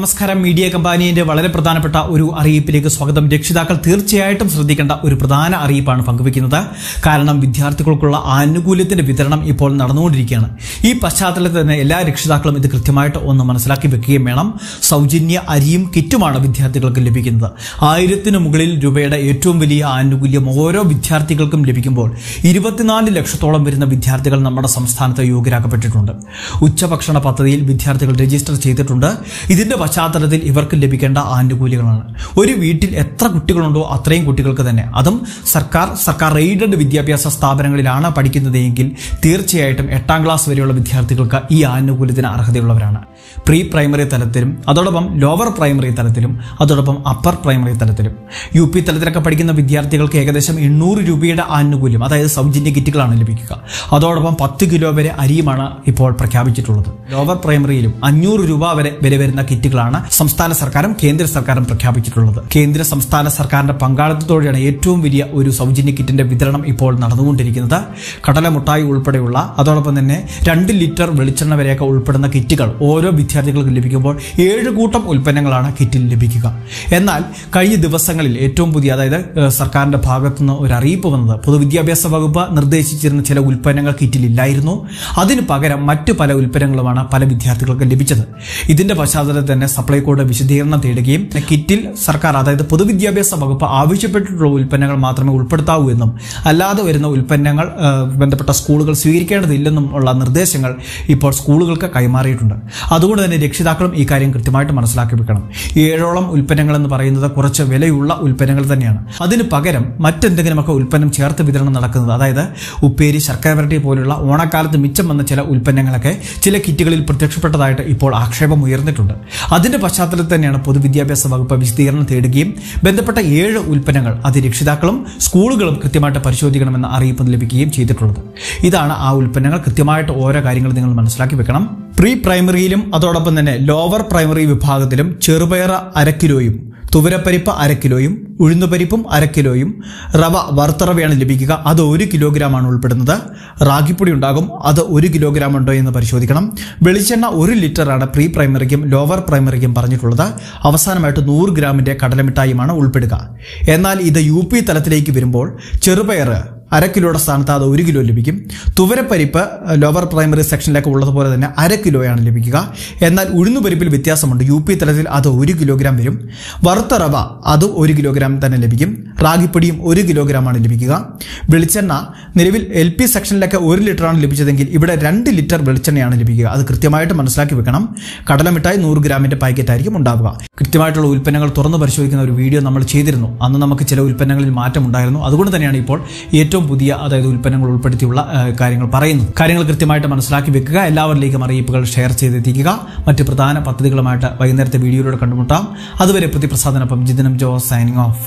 നമസ്കാരം മീഡിയ കമ്പാനിയുടെ വളരെ പ്രധാനപ്പെട്ട ഒരു അറിയിപ്പിലേക്ക് സ്വാഗതം രക്ഷിതാക്കൾ തീർച്ചയായിട്ടും ശ്രദ്ധിക്കേണ്ട ഒരു പ്രധാന അറിയിപ്പാണ് പങ്കുവെക്കുന്നത് കാരണം വിദ്യാർത്ഥികൾക്കുള്ള ആനുകൂല്യത്തിന്റെ വിതരണം ഇപ്പോൾ നടന്നുകൊണ്ടിരിക്കുകയാണ് ഈ പശ്ചാത്തലത്തിൽ തന്നെ എല്ലാ രക്ഷിതാക്കളും ഇത് കൃത്യമായിട്ട് ഒന്ന് മനസ്സിലാക്കി വെക്കുകയും വേണം സൗജന്യ അരിയും കിറ്റുമാണ് വിദ്യാർത്ഥികൾക്ക് ലഭിക്കുന്നത് ആയിരത്തിനു മുകളിൽ രൂപയുടെ ഏറ്റവും വലിയ ആനുകൂല്യം ഓരോ വിദ്യാർത്ഥികൾക്കും ലഭിക്കുമ്പോൾ ഇരുപത്തിനാല് ലക്ഷത്തോളം വരുന്ന വിദ്യാർത്ഥികൾ നമ്മുടെ സംസ്ഥാനത്ത് യോഗ്യരാക്കപ്പെട്ടിട്ടുണ്ട് ഉച്ചഭക്ഷണ പദ്ധതിയിൽ വിദ്യാർത്ഥികൾ രജിസ്റ്റർ ചെയ്തിട്ടുണ്ട് ഇതിന്റെ പശ്ചാത്തലത്തിൽ ഇവർക്ക് ലഭിക്കേണ്ട ആനുകൂല്യങ്ങളാണ് ഒരു വീട്ടിൽ എത്ര കുട്ടികളുണ്ടോ അത്രയും കുട്ടികൾക്ക് തന്നെ അതും സർക്കാർ സർക്കാർ എയ്ഡഡ് വിദ്യാഭ്യാസ സ്ഥാപനങ്ങളിലാണ് പഠിക്കുന്നതെങ്കിൽ തീർച്ചയായിട്ടും എട്ടാം ക്ലാസ് വരെയുള്ള വിദ്യാർത്ഥികൾക്ക് ഈ ആനുകൂല്യത്തിന് അർഹതയുള്ളവരാണ് പ്രീ പ്രൈമറി തലത്തിലും അതോടൊപ്പം ലോവർ പ്രൈമറി തലത്തിലും അതോടൊപ്പം അപ്പർ പ്രൈമറി തലത്തിലും യു പി തലത്തിലൊക്കെ പഠിക്കുന്ന വിദ്യാർത്ഥികൾക്ക് ഏകദേശം എണ്ണൂറ് രൂപയുടെ ആനുകൂല്യം അതായത് സൗജന്യ കിറ്റുകളാണ് ലഭിക്കുക അതോടൊപ്പം പത്ത് കിലോ വരെ അരിയുമാണ് ഇപ്പോൾ പ്രഖ്യാപിച്ചിട്ടുള്ളത് ലോവർ പ്രൈമറിയിലും അഞ്ഞൂറ് രൂപ വരെ വില വരുന്ന കിറ്റുകളാണ് സംസ്ഥാന സർക്കാരും കേന്ദ്ര സർക്കാരും പ്രഖ്യാപിച്ചിട്ടുള്ളത് കേന്ദ്ര സംസ്ഥാന സർക്കാരിന്റെ പങ്കാളിത്തത്തോടെയാണ് ഏറ്റവും വലിയ ഒരു സൗജന്യ കിറ്റിന്റെ വിതരണം ഇപ്പോൾ നടന്നുകൊണ്ടിരിക്കുന്നത് കടലമുട്ടായി ഉൾപ്പെടെയുള്ള അതോടൊപ്പം തന്നെ രണ്ട് ലിറ്റർ വെളിച്ചെണ്ണ വരെയൊക്കെ ഉൾപ്പെടുന്ന കിറ്റുകൾ ഓരോ വിദ്യാർത്ഥികൾക്ക് ലഭിക്കുമ്പോൾ ഏഴ് കൂട്ടം ഉൽപ്പന്നങ്ങളാണ് കിറ്റിൽ ലഭിക്കുക എന്നാൽ കഴിഞ്ഞ ദിവസങ്ങളിൽ ഏറ്റവും പുതിയ അതായത് സർക്കാരിൻ്റെ ഭാഗത്തുനിന്ന് ഒരു അറിയിപ്പ് വന്നത് പൊതുവിദ്യാഭ്യാസ വകുപ്പ് നിർദ്ദേശിച്ചിരുന്ന ചില ഉൽപ്പന്നങ്ങൾ ഇല്ലായിരുന്നു അതിനു പകരം മറ്റു പല ഉൽപ്പന്നങ്ങളുമാണ് പല വിദ്യാർത്ഥികൾക്ക് ലഭിച്ചത് ഇതിന്റെ പശ്ചാത്തലത്തിൽ തന്നെ സപ്ലൈകോയുടെ വിശദീകരണം തേടുകയും കിറ്റിൽ സർക്കാർ അതായത് പൊതുവിദ്യാഭ്യാസ വകുപ്പ് ആവശ്യപ്പെട്ടിട്ടുള്ള ഉൽപ്പന്നങ്ങൾ മാത്രമേ ഉൾപ്പെടുത്താവൂ എന്നും അല്ലാതെ വരുന്ന ഉൽപ്പന്നങ്ങൾ ബന്ധപ്പെട്ട സ്കൂളുകൾ സ്വീകരിക്കേണ്ടതില്ലെന്നും ഉള്ള നിർദ്ദേശങ്ങൾ ഇപ്പോൾ സ്കൂളുകൾക്ക് കൈമാറിയിട്ടുണ്ട് അത് അതുകൊണ്ട് തന്നെ രക്ഷിതാക്കളും ഈ കാര്യം കൃത്യമായിട്ട് മനസ്സിലാക്കി വെക്കണം ഏഴോളം ഉൽപ്പന്നങ്ങൾ എന്ന് പറയുന്നത് കുറച്ച് വിലയുള്ള ഉൽപ്പന്നങ്ങൾ തന്നെയാണ് അതിന് പകരം മറ്റെന്തെങ്കിലുമൊക്കെ ഉൽപ്പന്നം ചേർത്ത് വിതരണം നടക്കുന്നത് അതായത് ഉപ്പേരി ശർക്കര വരട്ടി പോലുള്ള ഓണക്കാലത്ത് മിച്ചം വന്ന ചില ഉൽപ്പന്നങ്ങളൊക്കെ ചില കിറ്റുകളിൽ പ്രത്യക്ഷപ്പെട്ടതായിട്ട് ഇപ്പോൾ ആക്ഷേപം ഉയർന്നിട്ടുണ്ട് അതിന്റെ പശ്ചാത്തലത്തിൽ തന്നെയാണ് പൊതുവിദ്യാഭ്യാസ വകുപ്പ് വിശദീകരണം തേടുകയും ബന്ധപ്പെട്ട ഏഴ് ഉൽപ്പന്നങ്ങൾ അത് രക്ഷിതാക്കളും സ്കൂളുകളും കൃത്യമായിട്ട് പരിശോധിക്കണമെന്ന അറിയിപ്പ് ലഭിക്കുകയും ചെയ്തിട്ടുള്ളത് ഇതാണ് ആ ഉൽപ്പന്നങ്ങൾ കൃത്യമായിട്ട് ഓരോ കാര്യങ്ങൾ നിങ്ങൾ മനസ്സിലാക്കി വെക്കണം പ്രീ പ്രൈമറിയിലും അതോടൊപ്പം തന്നെ ലോവർ പ്രൈമറി വിഭാഗത്തിലും ചെറുപയർ അരക്കിലോയും കിലോയും തുവരപ്പരിപ്പ് അരക്കിലോയും കിലോയും ഉഴുന്നുപരിപ്പും അരക്കിലോയും കിലോയും റവ വറുത്തറവയാണ് ലഭിക്കുക അത് ഒരു കിലോഗ്രാമാണ് ഉൾപ്പെടുന്നത് റാഗിപ്പൊടി ഉണ്ടാകും അത് ഒരു കിലോഗ്രാം ഉണ്ടോ എന്ന് പരിശോധിക്കണം വെളിച്ചെണ്ണ ഒരു ലിറ്ററാണ് പ്രീ പ്രൈമറിക്കും ലോവർ പ്രൈമറിക്കും പറഞ്ഞിട്ടുള്ളത് അവസാനമായിട്ട് നൂറ് ഗ്രാമിൻ്റെ കടലമിഠായുമാണ് ഉൾപ്പെടുക എന്നാൽ ഇത് യു തലത്തിലേക്ക് വരുമ്പോൾ ചെറുപയർ അര കിലോയുടെ സ്ഥാനത്ത് അത് ഒരു കിലോ ലഭിക്കും തുവരപ്പരിപ്പ് ലോവർ പ്രൈമറി സെക്ഷനിലൊക്കെ ഉള്ളതുപോലെ തന്നെ അര കിലോയാണ് ലഭിക്കുക എന്നാൽ ഉഴുന്നുപരിപ്പിൽ വ്യത്യാസമുണ്ട് യു പി തലത്തിൽ അത് ഒരു കിലോഗ്രാം വരും വറുത്ത റവ അത് ഒരു കിലോഗ്രാം തന്നെ ലഭിക്കും റാഗിപ്പൊടിയും ഒരു കിലോഗ്രാമാണ് ലഭിക്കുക വെളിച്ചെണ്ണ നിലവിൽ എൽ പി സെക്ഷനിലൊക്കെ ഒരു ലിറ്ററാണ് ലഭിച്ചതെങ്കിൽ ഇവിടെ രണ്ട് ലിറ്റർ വെളിച്ചെണ്ണയാണ് ലഭിക്കുക അത് കൃത്യമായിട്ട് മനസ്സിലാക്കി വെക്കണം കടലമിട്ടായി നൂറ് ഗ്രാമിന്റെ പാക്കറ്റ് ആയിരിക്കും ഉണ്ടാവുക കൃത്യമായിട്ടുള്ള ഉൽപ്പന്നങ്ങൾ തുറന്നു പരിശോധിക്കുന്ന ഒരു വീഡിയോ നമ്മൾ ചെയ്തിരുന്നു അന്ന് നമുക്ക് ചില ഉൽപ്പന്നങ്ങളിൽ മാറ്റം ഉണ്ടായിരുന്നു അതുകൊണ്ട് തന്നെയാണ് ഇപ്പോൾ ഏറ്റവും പുതിയ അതായത് ഉൽപ്പന്നങ്ങൾ ഉൾപ്പെടുത്തിയുള്ള കാര്യങ്ങൾ പറയുന്നു കാര്യങ്ങൾ കൃത്യമായിട്ട് മനസ്സിലാക്കി വെക്കുക എല്ലാവരിലേക്കും അറിയിപ്പുകൾ ഷെയർ ചെയ്തെത്തിക്കുക മറ്റ് പ്രധാന പദ്ധതികളുമായിട്ട് വൈകുന്നേരത്തെ വീഡിയോയിലൂടെ കണ്ടുമുട്ടാം അതുവരെ പ്രതിപ്രസാദനൊപ്പം ജിതനം ജോസ് സൈനിങ് ഓഫ്